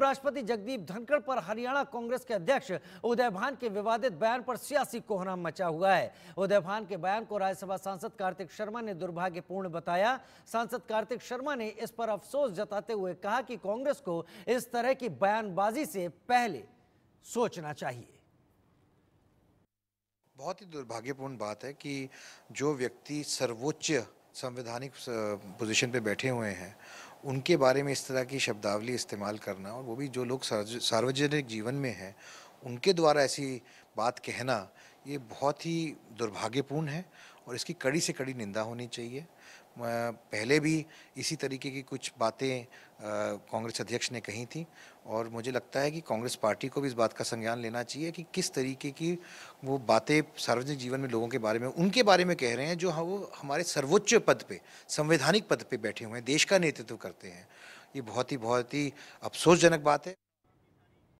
उपराष्ट्रपति जगदीप धनखड़ पर हरियाणा कांग्रेस के अध्यक्ष उदय भान के विवादित बयान पर सियासी कोहरा मचा हुआ है उदय भान के बयान को राज्यसभा सांसद कार्तिक शर्मा ने दुर्भाग्यपूर्ण बताया सांसद कार्तिक शर्मा ने इस पर अफसोस जताते हुए कहा कि कांग्रेस को इस तरह की बयानबाजी से पहले सोचना चाहिए बहुत ही दुर्भाग्यपूर्ण बात है कि जो व्यक्ति सर्वोच्च संवैधानिक पोजीशन पे बैठे हुए हैं उनके बारे में इस तरह की शब्दावली इस्तेमाल करना और वो भी जो लोग सार्वजनिक जीवन में हैं उनके द्वारा ऐसी बात कहना ये बहुत ही दुर्भाग्यपूर्ण है और इसकी कड़ी से कड़ी निंदा होनी चाहिए पहले भी इसी तरीके की कुछ बातें कांग्रेस अध्यक्ष ने कही थी और मुझे लगता है कि कांग्रेस पार्टी को भी इस बात का संज्ञान लेना चाहिए कि किस तरीके की वो बातें सार्वजनिक जीवन में लोगों के बारे में उनके बारे में कह रहे हैं जो हम हाँ, वो हमारे सर्वोच्च पद पे संवैधानिक पद पे बैठे हुए हैं देश का नेतृत्व करते हैं ये बहुत ही बहुत ही अफसोसजनक बात है